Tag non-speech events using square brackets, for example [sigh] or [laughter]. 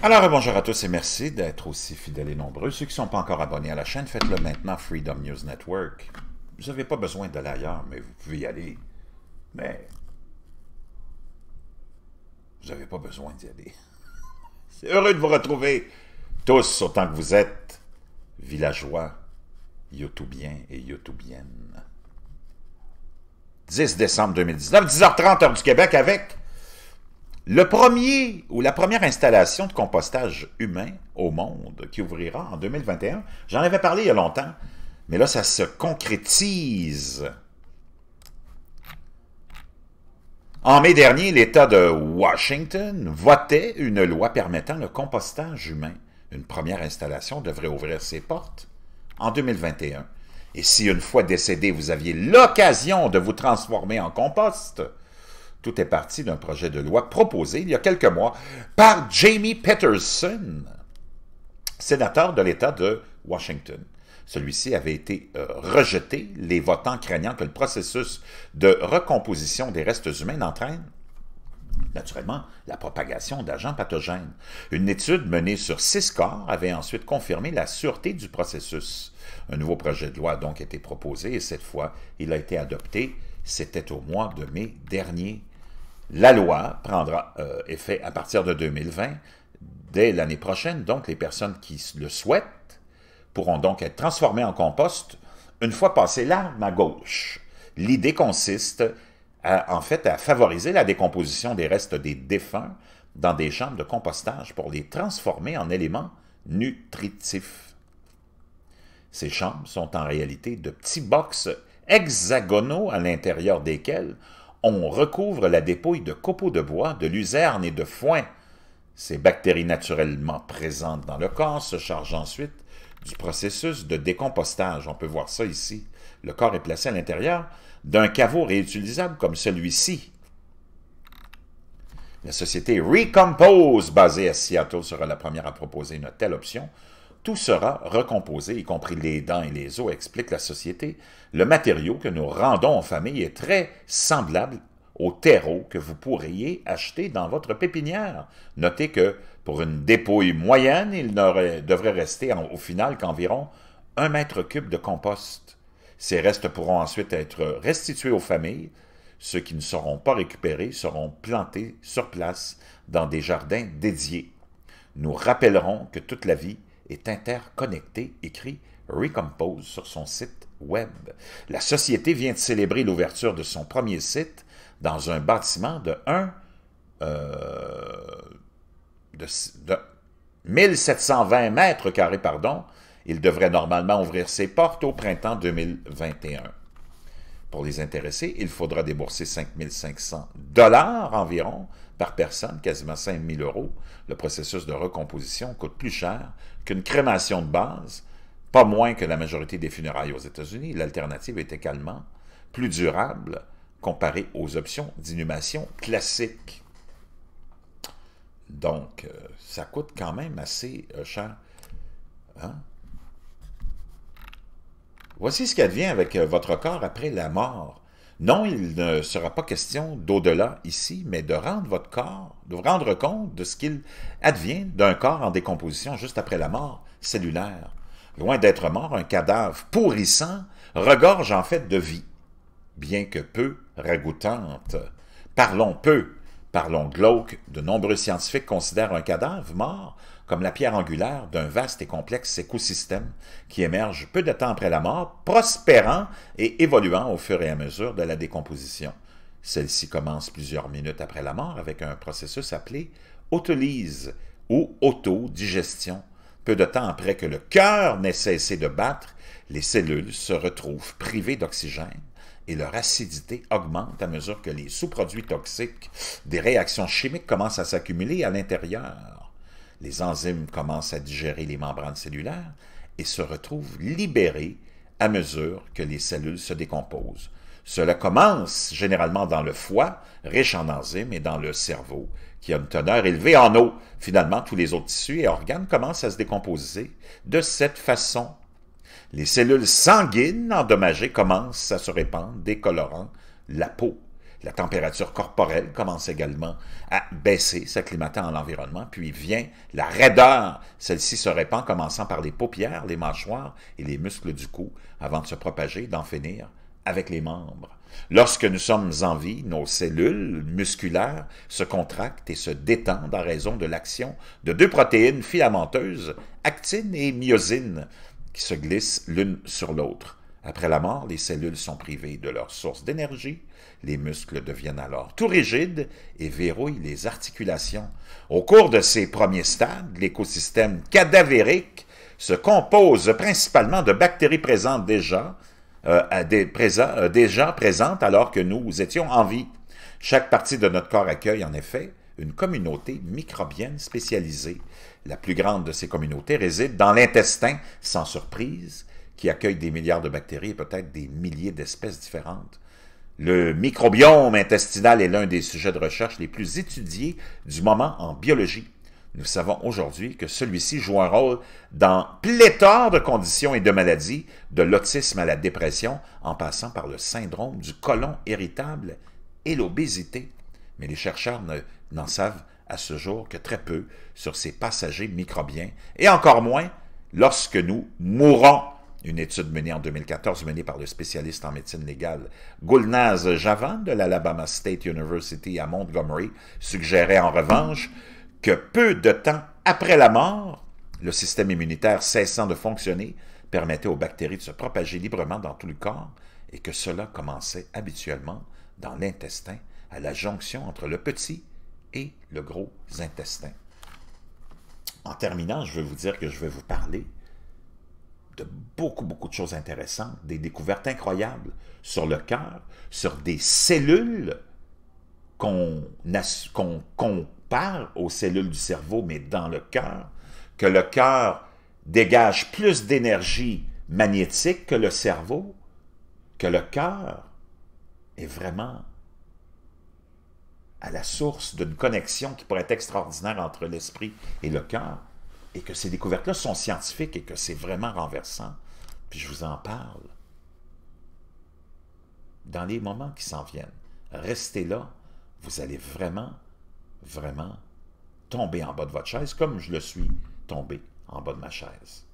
Alors, bonjour à tous et merci d'être aussi fidèles et nombreux. Ceux qui ne sont pas encore abonnés à la chaîne, faites-le maintenant, Freedom News Network. Vous n'avez pas besoin d'aller ailleurs, mais vous pouvez y aller. Mais... Vous n'avez pas besoin d'y aller. [laughs] C'est heureux de vous retrouver, tous, autant que vous êtes, villageois, youtubiens et youtubiennes. 10 décembre 2019, 10h30 heure du Québec avec le premier ou la première installation de compostage humain au monde qui ouvrira en 2021, j'en avais parlé il y a longtemps, mais là, ça se concrétise. En mai dernier, l'État de Washington votait une loi permettant le compostage humain. Une première installation devrait ouvrir ses portes en 2021. Et si une fois décédé, vous aviez l'occasion de vous transformer en compost, tout est parti d'un projet de loi proposé il y a quelques mois par Jamie Peterson, sénateur de l'État de Washington. Celui-ci avait été euh, rejeté, les votants craignant que le processus de recomposition des restes humains n'entraîne naturellement la propagation d'agents pathogènes. Une étude menée sur six corps avait ensuite confirmé la sûreté du processus. Un nouveau projet de loi a donc été proposé et cette fois, il a été adopté. C'était au mois de mai dernier. La loi prendra euh, effet à partir de 2020, dès l'année prochaine. Donc, les personnes qui le souhaitent pourront donc être transformées en compost une fois passé l'arme à gauche. L'idée consiste en fait à favoriser la décomposition des restes des défunts dans des chambres de compostage pour les transformer en éléments nutritifs. Ces chambres sont en réalité de petits box hexagonaux à l'intérieur desquels on recouvre la dépouille de copeaux de bois, de luzerne et de foin. Ces bactéries naturellement présentes dans le corps se chargent ensuite du processus de décompostage. On peut voir ça ici. Le corps est placé à l'intérieur d'un caveau réutilisable comme celui-ci. La société Recompose, basée à Seattle, sera la première à proposer une telle option tout sera recomposé, y compris les dents et les os, explique la société. Le matériau que nous rendons en famille est très semblable au terreau que vous pourriez acheter dans votre pépinière. Notez que pour une dépouille moyenne, il devrait rester au final qu'environ un mètre cube de compost. Ces restes pourront ensuite être restitués aux familles. Ceux qui ne seront pas récupérés seront plantés sur place dans des jardins dédiés. Nous rappellerons que toute la vie est interconnecté, écrit Recompose sur son site web. La société vient de célébrer l'ouverture de son premier site dans un bâtiment de 1 euh, de 1720 mètres carrés, pardon. Il devrait normalement ouvrir ses portes au printemps 2021. Pour les intéressés, il faudra débourser 5 500 dollars environ par personne, quasiment 5 000 euros. Le processus de recomposition coûte plus cher qu'une crémation de base, pas moins que la majorité des funérailles aux États-Unis. L'alternative est également plus durable comparée aux options d'inhumation classiques. Donc, euh, ça coûte quand même assez euh, cher. Hein? Voici ce qu'advient avec euh, votre corps après la mort. Non, il ne sera pas question d'au-delà ici, mais de rendre votre corps, de vous rendre compte de ce qu'il advient d'un corps en décomposition juste après la mort cellulaire. Loin d'être mort, un cadavre pourrissant regorge en fait de vie, bien que peu ragoûtante. Parlons peu Parlons glauque, de nombreux scientifiques considèrent un cadavre mort comme la pierre angulaire d'un vaste et complexe écosystème qui émerge peu de temps après la mort, prospérant et évoluant au fur et à mesure de la décomposition. Celle-ci commence plusieurs minutes après la mort avec un processus appelé autolyse ou autodigestion. Peu de temps après que le cœur n'ait cessé de battre, les cellules se retrouvent privées d'oxygène et leur acidité augmente à mesure que les sous-produits toxiques des réactions chimiques commencent à s'accumuler à l'intérieur. Les enzymes commencent à digérer les membranes cellulaires et se retrouvent libérées à mesure que les cellules se décomposent. Cela commence généralement dans le foie, riche en enzymes, et dans le cerveau, qui a une teneur élevée en eau. Finalement, tous les autres tissus et organes commencent à se décomposer de cette façon les cellules sanguines endommagées commencent à se répandre, décolorant la peau. La température corporelle commence également à baisser, s'acclimatant à l'environnement, puis vient la raideur. Celle-ci se répand, commençant par les paupières, les mâchoires et les muscles du cou, avant de se propager, d'en finir avec les membres. Lorsque nous sommes en vie, nos cellules musculaires se contractent et se détendent en raison de l'action de deux protéines filamenteuses, actine et myosine, se glissent l'une sur l'autre. Après la mort, les cellules sont privées de leur source d'énergie, les muscles deviennent alors tout rigides et verrouillent les articulations. Au cours de ces premiers stades, l'écosystème cadavérique se compose principalement de bactéries présentes déjà, euh, euh, déjà présentes alors que nous étions en vie. Chaque partie de notre corps accueille en effet une communauté microbienne spécialisée. La plus grande de ces communautés réside dans l'intestin, sans surprise, qui accueille des milliards de bactéries et peut-être des milliers d'espèces différentes. Le microbiome intestinal est l'un des sujets de recherche les plus étudiés du moment en biologie. Nous savons aujourd'hui que celui-ci joue un rôle dans pléthore de conditions et de maladies, de l'autisme à la dépression, en passant par le syndrome du côlon irritable et l'obésité mais les chercheurs n'en savent à ce jour que très peu sur ces passagers microbiens, et encore moins lorsque nous mourons. Une étude menée en 2014, menée par le spécialiste en médecine légale Gulnaz Javan de l'Alabama State University à Montgomery, suggérait en revanche que peu de temps après la mort, le système immunitaire cessant de fonctionner permettait aux bactéries de se propager librement dans tout le corps et que cela commençait habituellement dans l'intestin à la jonction entre le petit et le gros intestin. En terminant, je veux vous dire que je vais vous parler de beaucoup, beaucoup de choses intéressantes, des découvertes incroyables sur le cœur, sur des cellules qu'on compare aux cellules du cerveau, mais dans le cœur, que le cœur dégage plus d'énergie magnétique que le cerveau, que le cœur est vraiment à la source d'une connexion qui pourrait être extraordinaire entre l'esprit et le cœur, et que ces découvertes-là sont scientifiques et que c'est vraiment renversant. Puis je vous en parle dans les moments qui s'en viennent. Restez là, vous allez vraiment, vraiment tomber en bas de votre chaise comme je le suis tombé en bas de ma chaise.